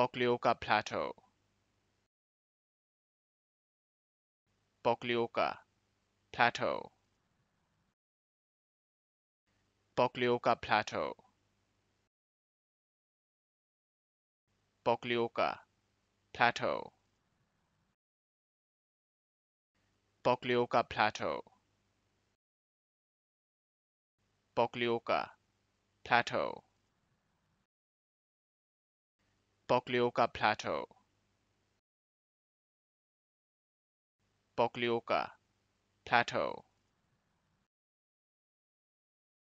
Boklioka Plateau. Boklioka, Plateau. Boklioka Plateau. Boklioka, Plateau. Boklioka Plateau. Boklioka, Plateau. Poklioka Plateau. Poklioka Plateau